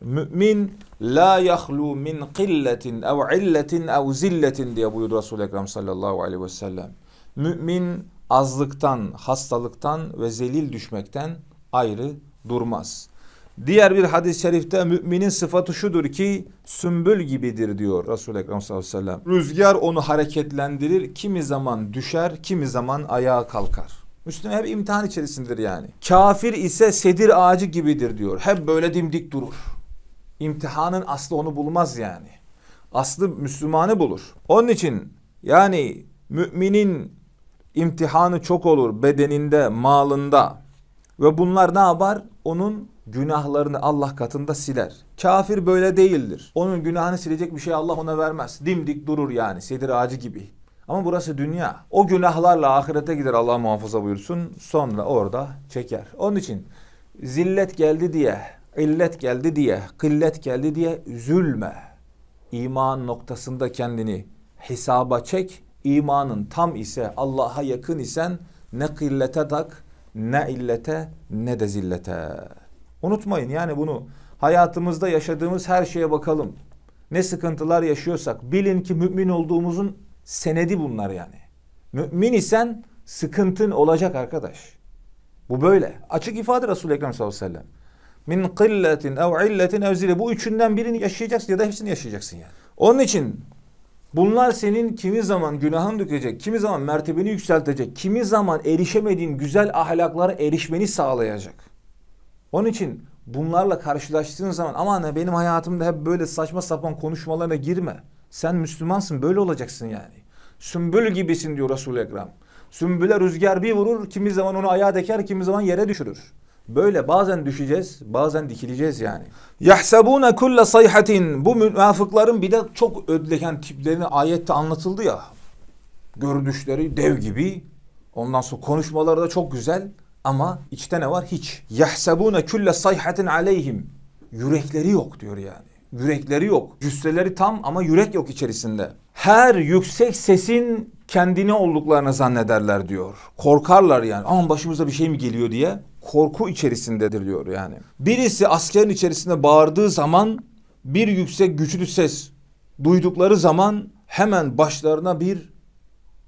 Mümin la yahlu min qilletin ev illetin ev zilletin diye buyurdu Resul-i Ekrem sallallahu aleyhi ve sellem. Mümin azlıktan, hastalıktan ve zelil düşmekten ayrı durmaz. Diğer bir hadis-i şerifte müminin sıfatı şudur ki sümbül gibidir diyor Resul-i Ekrem sallallahu aleyhi ve sellem. Rüzgar onu hareketlendirir, kimi zaman düşer, kimi zaman ayağa kalkar. Müslüman hep imtihan içerisindedir yani. Kafir ise sedir ağacı gibidir diyor. Hep böyle dimdik durur. İmtihanın aslı onu bulmaz yani. Aslı Müslümanı bulur. Onun için yani müminin imtihanı çok olur bedeninde, malında. Ve bunlar ne yapar? Onun günahlarını Allah katında siler. Kafir böyle değildir. Onun günahını silecek bir şey Allah ona vermez. Dimdik durur yani sedir ağacı gibi. Ama burası dünya. O günahlarla ahirete gider Allah muhafaza buyursun. Sonra orada çeker. Onun için zillet geldi diye illet geldi diye, kıllet geldi diye üzülme. İman noktasında kendini hesaba çek. İmanın tam ise, Allah'a yakın isen ne kıllete tak, ne illete, ne de zillete. Unutmayın yani bunu hayatımızda yaşadığımız her şeye bakalım. Ne sıkıntılar yaşıyorsak bilin ki mümin olduğumuzun senedi bunlar yani. Mümin isen sıkıntın olacak arkadaş. Bu böyle. Açık ifade Resul-i Ekrem sallallahu aleyhi ve sellem min kıllatin ev illetin ev Bu üçünden birini yaşayacaksın ya da hepsini yaşayacaksın yani. Onun için bunlar senin kimi zaman günahını dökecek, kimi zaman mertebeni yükseltecek, kimi zaman erişemediğin güzel ahlaklara erişmeni sağlayacak. Onun için bunlarla karşılaştığın zaman aman benim hayatımda hep böyle saçma sapan konuşmalarına girme. Sen Müslümansın böyle olacaksın yani. Sümbül gibisin diyor Resul-i Ekrem. Sümbüle rüzgar bir vurur kimi zaman onu ayağa deker kimi zaman yere düşürür. Böyle bazen düşeceğiz, bazen dikileceğiz yani. Yahsabuna kulle sayhatin. Bu münafıkların bir de çok ödleken tiplerini ayette anlatıldı ya. Görünüşleri dev gibi. Ondan sonra konuşmaları da çok güzel ama içte ne var? Hiç. Yahsabuna kulle sayhatin aleyhim. Yürekleri yok diyor yani. Yürekleri yok. Cüsseleri tam ama yürek yok içerisinde. Her yüksek sesin kendini olduklarını zannederler diyor. Korkarlar yani. Aman başımıza bir şey mi geliyor diye korku içerisindedir diyor yani. Birisi askerin içerisinde bağırdığı zaman bir yüksek güçlü ses duydukları zaman hemen başlarına bir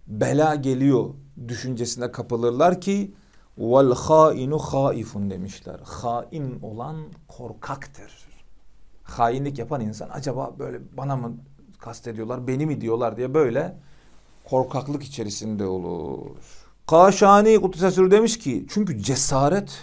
bela geliyor düşüncesine kapılırlar ki vel hainu haifun demişler. Hain olan korkaktır. Hainlik yapan insan acaba böyle bana mı kastediyorlar, beni mi diyorlar diye böyle korkaklık içerisinde olur. Kaşani Kutsesür demiş ki çünkü cesaret,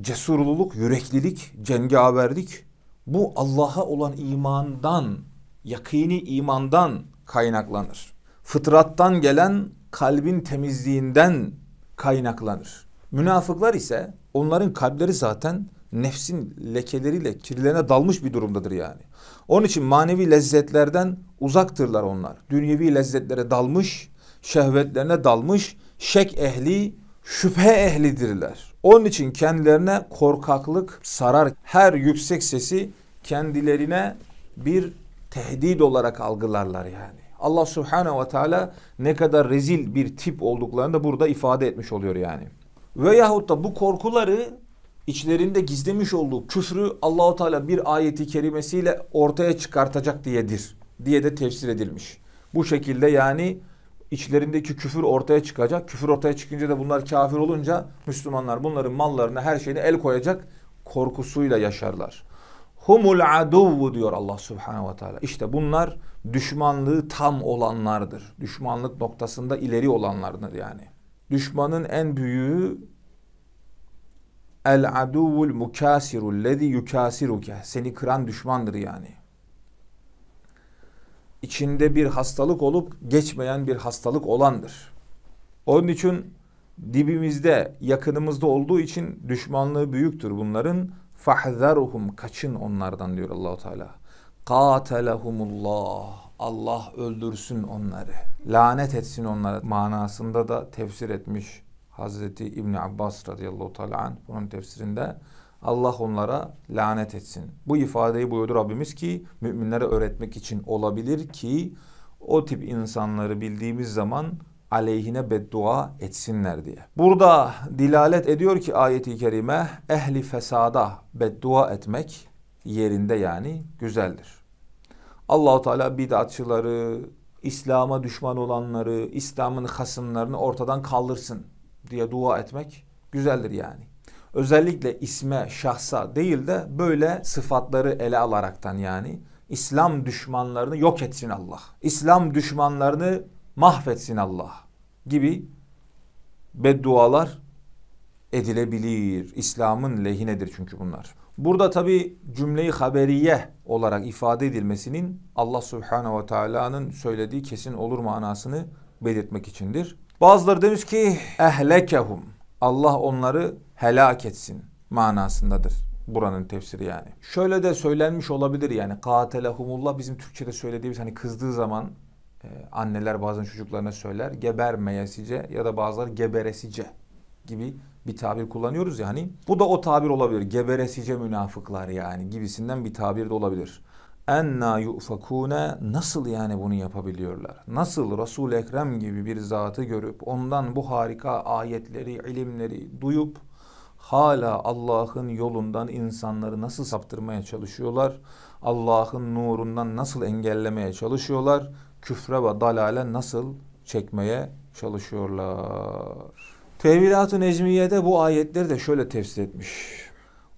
cesurluluk, yüreklilik, cengaverlik bu Allah'a olan imandan, yakini imandan kaynaklanır. Fıtrattan gelen kalbin temizliğinden kaynaklanır. Münafıklar ise onların kalpleri zaten nefsin lekeleriyle kirlerine dalmış bir durumdadır yani. Onun için manevi lezzetlerden uzaktırlar onlar. Dünyevi lezzetlere dalmış, şehvetlerine dalmış, şek ehli, şüphe ehlidirler. Onun için kendilerine korkaklık sarar. Her yüksek sesi kendilerine bir tehdit olarak algılarlar yani. Allah Subhanahu ve Teala ne kadar rezil bir tip olduklarını da burada ifade etmiş oluyor yani. Veyahut da bu korkuları içlerinde gizlemiş olduğu küfrü Allahu Teala bir ayeti kerimesiyle ortaya çıkartacak diyedir diye de tefsir edilmiş. Bu şekilde yani içlerindeki küfür ortaya çıkacak. Küfür ortaya çıkınca da bunlar kafir olunca Müslümanlar bunların mallarına her şeyine el koyacak korkusuyla yaşarlar. Humul aduvvu diyor Allah Subhanahu ve Teala. İşte bunlar düşmanlığı tam olanlardır. Düşmanlık noktasında ileri olanlardır yani. Düşmanın en büyüğü El aduvul mukasiru lezi yukasiruke. Seni kıran düşmandır yani. İçinde bir hastalık olup geçmeyen bir hastalık olandır. Onun için dibimizde, yakınımızda olduğu için düşmanlığı büyüktür bunların. Fahzaruhum kaçın onlardan diyor Allahu Teala. Katalehumullah. Allah öldürsün onları. Lanet etsin onlara manasında da tefsir etmiş Hazreti İbn Abbas radıyallahu teala an bunun tefsirinde Allah onlara lanet etsin. Bu ifadeyi buyurdu Rabbimiz ki müminlere öğretmek için olabilir ki o tip insanları bildiğimiz zaman aleyhine beddua etsinler diye. Burada dilalet ediyor ki ayeti kerime ehli fesada beddua etmek yerinde yani güzeldir. Allahu Teala bid'atçıları, İslam'a düşman olanları, İslam'ın hasımlarını ortadan kaldırsın diye dua etmek güzeldir yani. Özellikle isme, şahsa değil de böyle sıfatları ele alaraktan yani İslam düşmanlarını yok etsin Allah. İslam düşmanlarını mahvetsin Allah gibi beddualar edilebilir. İslam'ın lehinedir çünkü bunlar. Burada tabi cümleyi haberiye olarak ifade edilmesinin Allah Subhanahu ve Taala'nın söylediği kesin olur manasını belirtmek içindir. Bazıları demiş ki ehlekehum. Allah onları helak etsin manasındadır. Buranın tefsiri yani. Şöyle de söylenmiş olabilir yani. Katelehumullah bizim Türkçe'de söylediğimiz hani kızdığı zaman e, anneler bazen çocuklarına söyler. Gebermeyesice ya da bazıları geberesice gibi bir tabir kullanıyoruz yani. Bu da o tabir olabilir. Geberesice münafıklar yani gibisinden bir tabir de olabilir enna yufakune nasıl yani bunu yapabiliyorlar? Nasıl Resul Ekrem gibi bir zatı görüp ondan bu harika ayetleri, ilimleri duyup hala Allah'ın yolundan insanları nasıl saptırmaya çalışıyorlar? Allah'ın nurundan nasıl engellemeye çalışıyorlar? Küfre ve dalale nasıl çekmeye çalışıyorlar? Tevhilat-ı Necmiye'de bu ayetleri de şöyle tefsir etmiş.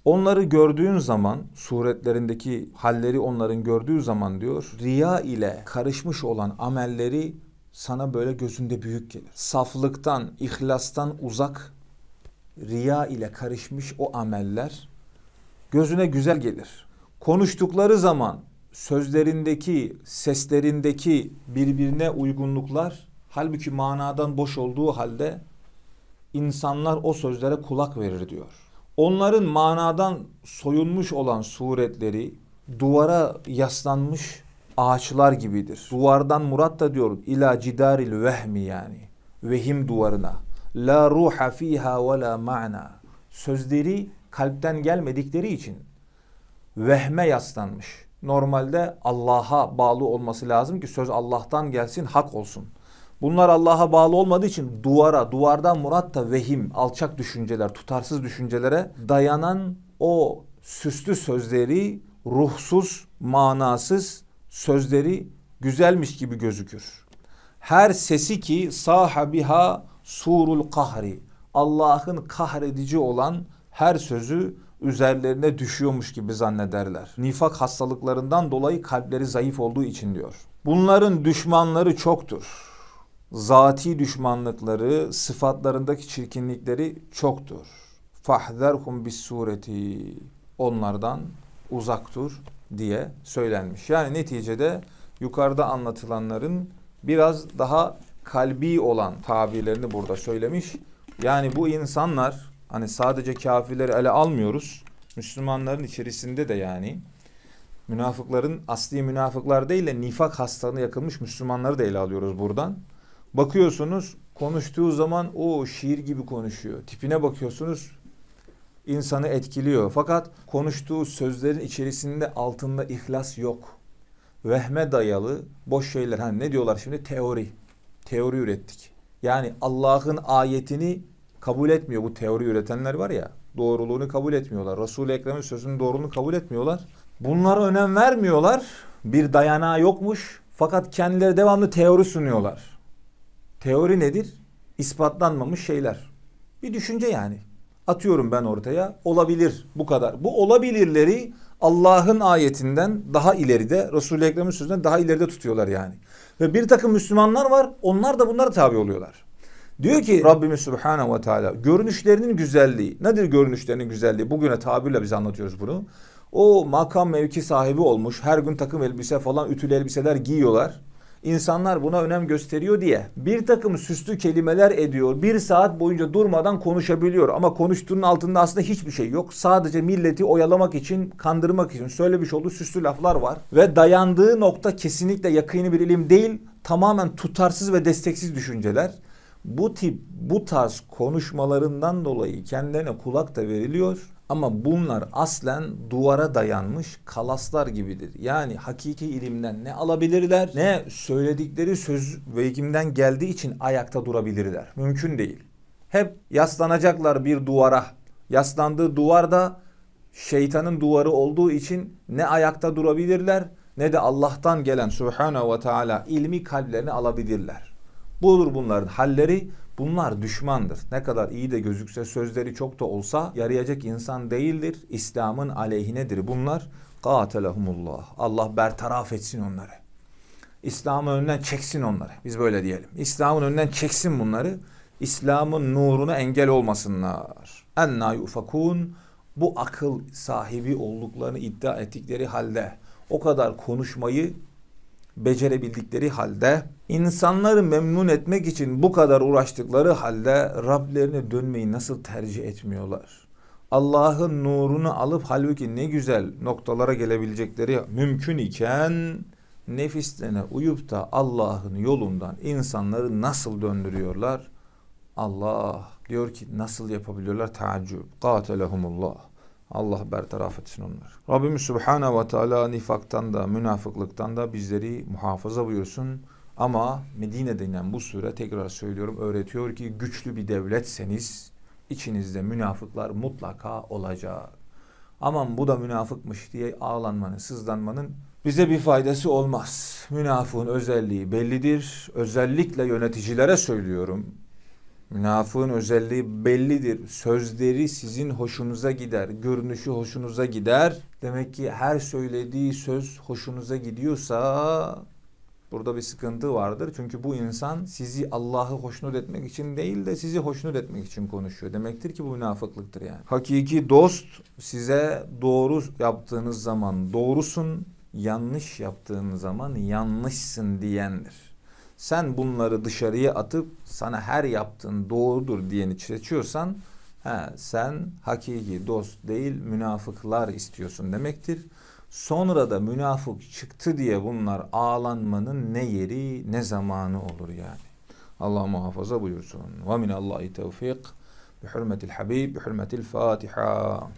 Onları gördüğün zaman suretlerindeki halleri onların gördüğü zaman diyor riya ile karışmış olan amelleri sana böyle gözünde büyük gelir. Saflıktan, ihlastan uzak riya ile karışmış o ameller gözüne güzel gelir. Konuştukları zaman sözlerindeki, seslerindeki birbirine uygunluklar halbuki manadan boş olduğu halde insanlar o sözlere kulak verir diyor onların manadan soyunmuş olan suretleri duvara yaslanmış ağaçlar gibidir. Duvardan murat da diyor ila cidaril vehmi yani vehim duvarına. La ruha fiha ve la ma'na. Sözleri kalpten gelmedikleri için vehme yaslanmış. Normalde Allah'a bağlı olması lazım ki söz Allah'tan gelsin, hak olsun. Bunlar Allah'a bağlı olmadığı için duvara, duvardan murat da vehim, alçak düşünceler, tutarsız düşüncelere dayanan o süslü sözleri, ruhsuz, manasız sözleri güzelmiş gibi gözükür. Her sesi ki sahabiha surul kahri. Allah'ın kahredici olan her sözü üzerlerine düşüyormuş gibi zannederler. Nifak hastalıklarından dolayı kalpleri zayıf olduğu için diyor. Bunların düşmanları çoktur zati düşmanlıkları, sıfatlarındaki çirkinlikleri çoktur. Fahzerhum bis sureti. Onlardan uzak diye söylenmiş. Yani neticede yukarıda anlatılanların biraz daha kalbi olan tabirlerini burada söylemiş. Yani bu insanlar hani sadece kafirleri ele almıyoruz. Müslümanların içerisinde de yani münafıkların asli münafıklar değil de nifak hastalığına yakılmış Müslümanları da ele alıyoruz buradan. Bakıyorsunuz konuştuğu zaman o şiir gibi konuşuyor. Tipine bakıyorsunuz insanı etkiliyor. Fakat konuştuğu sözlerin içerisinde altında ihlas yok. Vehme dayalı boş şeyler. Hani ne diyorlar şimdi? Teori. Teori ürettik. Yani Allah'ın ayetini kabul etmiyor. Bu teori üretenler var ya doğruluğunu kabul etmiyorlar. Resul-i Ekrem'in sözünün doğruluğunu kabul etmiyorlar. Bunlara önem vermiyorlar. Bir dayanağı yokmuş. Fakat kendileri devamlı teori sunuyorlar. Teori nedir? İspatlanmamış şeyler. Bir düşünce yani. Atıyorum ben ortaya olabilir bu kadar. Bu olabilirleri Allah'ın ayetinden daha ileride Resul-i Ekrem'in sözünden daha ileride tutuyorlar yani. Ve bir takım Müslümanlar var onlar da bunlara tabi oluyorlar. Diyor ki Rabbimiz Subhanahu ve Teala görünüşlerinin güzelliği. Nedir görünüşlerinin güzelliği? Bugüne tabirle biz anlatıyoruz bunu. O makam mevki sahibi olmuş. Her gün takım elbise falan ütülü elbiseler giyiyorlar insanlar buna önem gösteriyor diye bir takım süslü kelimeler ediyor. Bir saat boyunca durmadan konuşabiliyor ama konuştuğunun altında aslında hiçbir şey yok. Sadece milleti oyalamak için, kandırmak için söylemiş olduğu süslü laflar var. Ve dayandığı nokta kesinlikle yakını bir ilim değil, tamamen tutarsız ve desteksiz düşünceler. Bu tip, bu tarz konuşmalarından dolayı kendine kulak da veriliyor ama bunlar aslen duvara dayanmış kalaslar gibidir. Yani hakiki ilimden ne alabilirler ne söyledikleri söz ve hekimden geldiği için ayakta durabilirler. Mümkün değil. Hep yaslanacaklar bir duvara. Yaslandığı duvar da şeytanın duvarı olduğu için ne ayakta durabilirler ne de Allah'tan gelen Sübhane ve Teala ilmi kalplerini alabilirler. Bu olur bunların halleri. Bunlar düşmandır. Ne kadar iyi de gözükse sözleri çok da olsa yarayacak insan değildir. İslam'ın aleyhinedir bunlar. Katelehumullah. Allah bertaraf etsin onları. İslam'ın önünden çeksin onları. Biz böyle diyelim. İslam'ın önünden çeksin bunları. İslam'ın nuruna engel olmasınlar. Enna yufakun bu akıl sahibi olduklarını iddia ettikleri halde o kadar konuşmayı becerebildikleri halde insanları memnun etmek için bu kadar uğraştıkları halde Rablerine dönmeyi nasıl tercih etmiyorlar? Allah'ın nurunu alıp halbuki ne güzel noktalara gelebilecekleri mümkün iken nefislerine uyup da Allah'ın yolundan insanları nasıl döndürüyorlar? Allah diyor ki nasıl yapabiliyorlar? Teaccüb. Katelehumullah. Allah bertaraf etsin onlar. Rabbimiz Subhanahu ve Teala nifaktan da münafıklıktan da bizleri muhafaza buyursun. Ama Medine denilen bu sure tekrar söylüyorum öğretiyor ki güçlü bir devletseniz içinizde münafıklar mutlaka olacak. Aman bu da münafıkmış diye ağlanmanın, sızlanmanın bize bir faydası olmaz. Münafığın özelliği bellidir. Özellikle yöneticilere söylüyorum. Münafığın özelliği bellidir. Sözleri sizin hoşunuza gider, görünüşü hoşunuza gider. Demek ki her söylediği söz hoşunuza gidiyorsa burada bir sıkıntı vardır. Çünkü bu insan sizi Allah'ı hoşnut etmek için değil de sizi hoşnut etmek için konuşuyor. Demektir ki bu münafıklıktır yani. Hakiki dost size doğru yaptığınız zaman doğrusun, yanlış yaptığınız zaman yanlışsın diyendir. Sen bunları dışarıya atıp sana her yaptığın doğrudur diyeni seçiyorsan he, sen hakiki dost değil münafıklar istiyorsun demektir. Sonra da münafık çıktı diye bunlar ağlanmanın ne yeri ne zamanı olur yani. Allah muhafaza buyursun. Ve minallahi tevfik. Bi hürmetil habib, bi hürmetil fatiha.